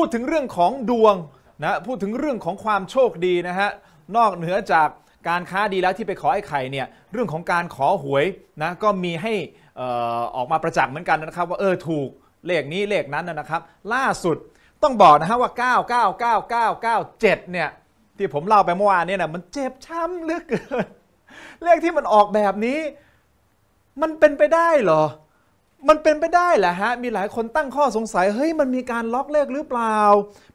พูดถึงเรื่องของดวงนะพูดถึงเรื่องของความโชคดีนะฮะนอกเหนือจากการค้าดีแล้วที่ไปขอไอ้ไข่เนี่ยเรื่องของการขอหวยนะก็มีให้ออกมาประจักษ์เหมือนกันนะครับ ว่าเออถูกเลขนี้ เลขนั้นนะครับ ล่าสุดต้องบอกนะฮะว่า 999997 เนี่ย ที่ผมเล่าไปเมื่อวานเนี่ยนะมันเจ็บช้ำเหลือเกินเลขที่มันออกแบบนี้มันเป็นไปได้เหรอมันเป็นไปได้แหละฮะ มีหลายคนตั้งข้อสงสัย เฮ้ย มันมีการล็อกเลขหรือเปล่า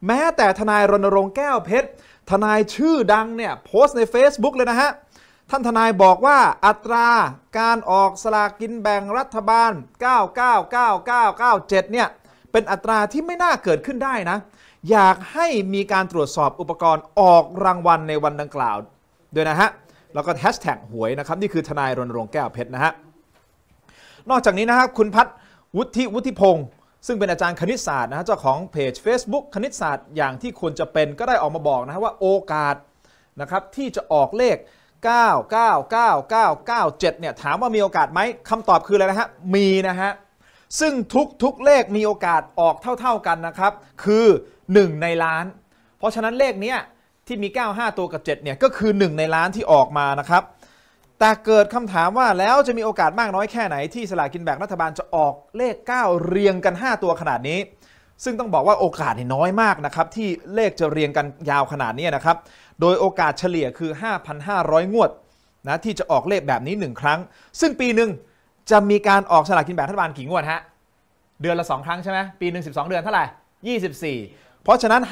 แม้แต่ทนายรณรงค์แก้วเพชร ทนายชื่อดังเนี่ย โพสต์ใน Facebook เลยนะฮะ ท่านทนายบอกว่าอัตราการออกสลากกินแบ่งรัฐบาล 999997เนี่ย เป็นอัตราที่ไม่น่าเกิดขึ้นได้นะ อยากให้มีการตรวจสอบอุปกรณ์ออกรางวัลในวันดังกล่าวด้วยนะฮะ แล้วก็แฮชแท็กหวยนะครับ นี่คือทนายรณรงค์แก้วเพชรนะฮะนอกจากนี้นะครับคุณพัฒวุฒิวุฒิพงศ์ซึ่งเป็นอาจารย์คณิตศาสตร์นะฮะเจ้าของเพจ Facebook คณิตศาสตร์อย่างที่ควรจะเป็นก็ได้ออกมาบอกนะฮะว่าโอกาสนะครับ ที่จะออกเลข 999997 เนี่ยถามว่ามีโอกาสไหมคำตอบคืออะไรนะฮะมีนะฮะซึ่งทุกทุกเลขมีโอกาสออกเท่าๆกันนะครับ คือ 1 ในล้าน เพราะฉะนั้นเลขเนี้ยที่มี 95 ตัวกับ 7 เนี่ยก็คือ 1 ในล้านที่ออกมานะครับแต่เกิดคำถามว่าแล้วจะมีโอกาสมากน้อยแค่ไหน ที่สลากินแบ่งรัฐบาลจะออกเลข 9 เรียงกัน 5 ตัวขนาดนี้ ซึ่งต้องบอกว่าโอกาสน้อยมากนะครับที่เลขจะเรียงกันยาวขนาดนี้นะครับโดยโอกาสเฉลี่ยคือ 5,500 งวดนะที่จะออกเลขแบบนี้ 1 ครั้ง ซึ่งปีหนึ่งจะมีการออกสลากกินแบ่งรัฐบาลกี่งวดฮะเดือนละ 2 ครั้งใช่ไหมปีหนึ่ง12 เดือนเท่าไหร่24 เพราะฉะนั้น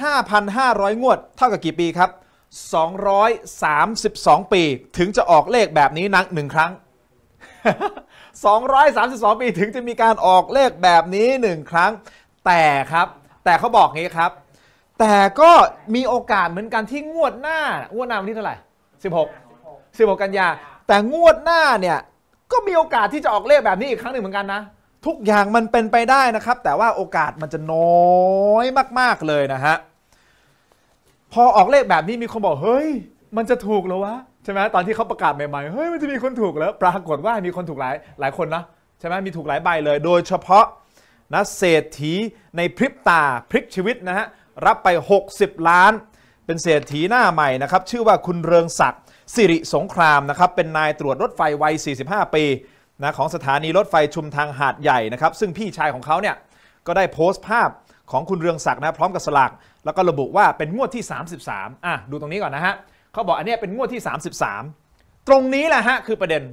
5,500 งวด เท่ากับกี่ปีครับ232 ปี ถึงจะออกเลขแบบนี้นักหนึ่งครั้ง 232 ปีถึงจะมีการออกเลขแบบนี้หนึ่งครั้ง แต่ครับแต่เขาบอกงี้ครับ แต่ก็มีโอกาสเหมือนกันที่งวดหน้างวดหน้าวันที่เท่าไหร่ 16 16กันยา แต่งวดหน้าเนี่ยก็มีโอกาสที่จะออกเลขแบบนี้อีกครั้งหนึ่งเหมือนกันนะ ทุกอย่างมันเป็นไปได้นะครับ แต่ว่าโอกาสมันจะน้อยมากๆเลยนะฮะพอออกเลขแบบนี้มีคนบอกเฮ้ย มันจะถูกเหรอวะใช่ไหมตอนที่เขาประกาศใหม่ๆเฮ้ยมันจะมีคนถูกแล้วปรากฏว่ามีคนถูกหลายหลายคนนะใช่ไหมมีถูกหลายใบเลย โดยเฉพาะนะเศรษฐีในพริบตาพลิกชีวิตนะฮะรับไป 60 ล้าน เป็นเศรษฐีหน้าใหม่นะครับชื่อว่าคุณเริงศักดิ์สิริสงครามนะครับเป็นนายตรวจรถไฟวัย 45 ปีนะของสถานีรถไฟชุมทางหาดใหญ่นะครับซึ่งพี่ชายของเขาเนี่ยก็ได้โพสต์ภาพของคุณเรืองศักดิ์นะพร้อมกับสลาก แล้วก็ระบุว่าเป็นงวดที่ 33อ่ะดูตรงนี้ก่อนนะฮะเขาบอกอันนี้เป็นงวดที่ 33 ตรงนี้แหละฮะคือประเด็น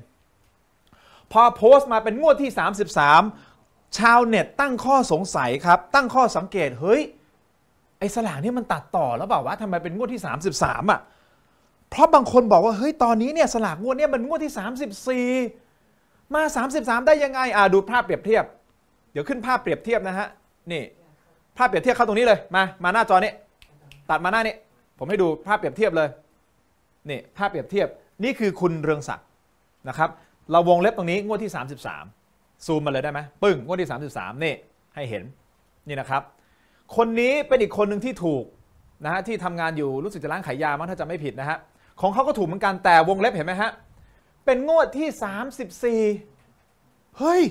พอโพสต์มาเป็นงวดที่ 33 ชาวเน็ตตั้งข้อสงสัยครับ ตั้งข้อสังเกตเฮ้ยไอ้สลากนี่มันตัดต่อแล้วเปล่าวะทำไมเป็นงวดที่ 33อ่ะเพราะบางคนบอกว่าเฮ้ยตอนนี้เนี่ยสลากงวดเนี่ยมันงวดที่ 34 มา 33 ได้ยังไงอ่าดูภาพเปรียบเทียบ เดี๋ยวขึ้นภาพเปรียบเทียบนะฮะนี่ภาพเปรียบเทียบ เข้าตรงนี้เลย มามาหน้าจอนี้ตัดมาหน้านี้ผมให้ดูภาพเปรียบเทียบเลยนี่ภาพเปรียบเทียบนี่คือคุณเรืองศักดิ์นะครับ เราวงเล็บตรงนี้งวดที่ 33ซูมมาเลยได้ไหมปึ้งงวดที่33นี่ให้เห็นนี่นะครับ คนนี้เป็นอีกคนหนึ่งที่ถูกนะฮะที่ทำงานอยู่รู้สึกจะร้านขายยามั้งถ้าจะไม่ผิดนะฮะของเขาก็ถูกเหมือนกันแต่วงเล็บเห็นไหมฮะเป็นงวดที่ 34เฮ้ย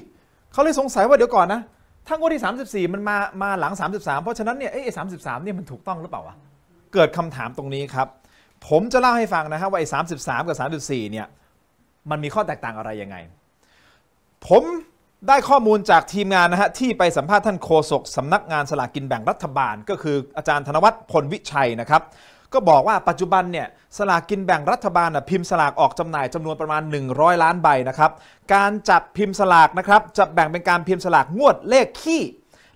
เขาเลยสงสัยว่าเดี๋ยวก่อนนะทั้งงวดที่ 34 มันมา มาหลัง 33 เพราะฉะนั้นเนี่ยไอ้สามสิบสามเนี่ย มันถูกต้องหรือเปล่าวะเกิดคำถามตรงนี้ครับ ผมจะเล่าให้ฟังนะฮะว่าไอ้สามสิบสามกับสามสิบสี่เนี่ย มันมีข้อแตกต่างอะไรยังไง ผมได้ข้อมูลจากทีมงานนะฮะที่ไปสัมภาษณ์ท่านโฆษกสำนักงานสลากกินแบ่งรัฐบาล ก็คืออาจารย์ธนวัฒน์พลวิชัยนะครับก็บอกว่าปัจจุบันเนี่ยสลากกินแบ่งรัฐบาลพิมพ์สลากออกจำหน่าย จำนวนประมาณ 100 ล้านใบนะครับ การจัดพิมพ์สลากนะครับจะแบ่งเป็นการพิมพ์สลากงวดเลขขี้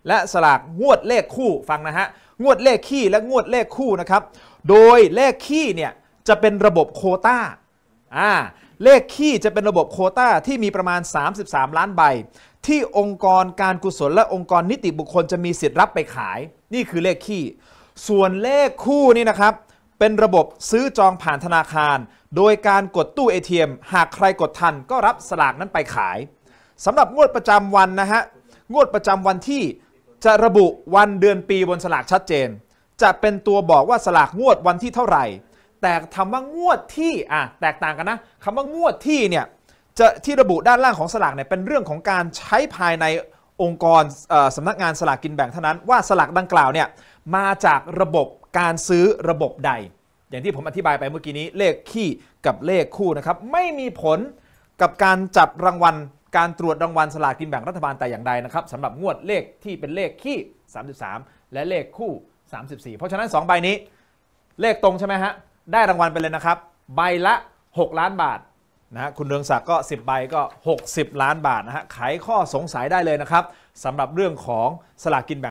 และสลากงวดเลขคู่ฟังนะฮะงวดเลขขี้และงวดเลขคู่นะครับ โดยเลขขี้เนี่ยจะเป็นระบบโคตาอ่าเลขขี้จะเป็นระบบโคตาที่มีประมาณ 33 ล้านใบ ที่องค์กรการกุศลและองค์กรนิติบุคคลจะมีสิทธิ์รับไปขาย นี่คือเลขขี้ส่วนเลขคู่นี่นะครับเป็นระบบซื้อจองผ่านธนาคาร โดยการกดตู้ ATM หากใครกดทัน ก็รับสลากนั้นไปขายสำหรับงวดประจำวันนะฮะงวดประจำวันที่จะระบุวันเดือนปีบนสลากชัดเจน จะเป็นตัวบอกว่าสลากงวดวันที่เท่าไหร่ แต่คำว่างวดที่อ่ะแตกต่างกันนะคำว่างวดที่เนี่ยจะที่ระบุด้านล่างของสลากเนี่ยเป็นเรื่องของการใช้ภายในองค์กรสำนักงานสลากกินแบ่งเท่านั้นว่าสลากดังกล่าวเนี่ยมาจากระบบการซื้อระบบใด อย่างที่ผมอธิบายไปเมื่อกี้นี้เลขขี้กับเลขคู่นะครับไม่มีผลกับการจับรางวัลการตรวจรางวัลสลากกินแบ่งรัฐบาลแต่อย่างใดนะครับสำหรับงวดเลขที่เป็นเลขขี้33 และเลขคู่ 34 เพราะฉะนั้น 2 ใบนี้เลขตรงใช่ไหมฮะ ได้รางวัลไปเลยนะครับ ใบละ 6 ล้านบาทนะฮะคุณเรืองศักดิ์ก็ 10 ใบก็ 60 ล้านบาทนะฮะไขข้อสงสัยได้เลยนะครับสำหรับเรื่องของสลากกินแบ่ง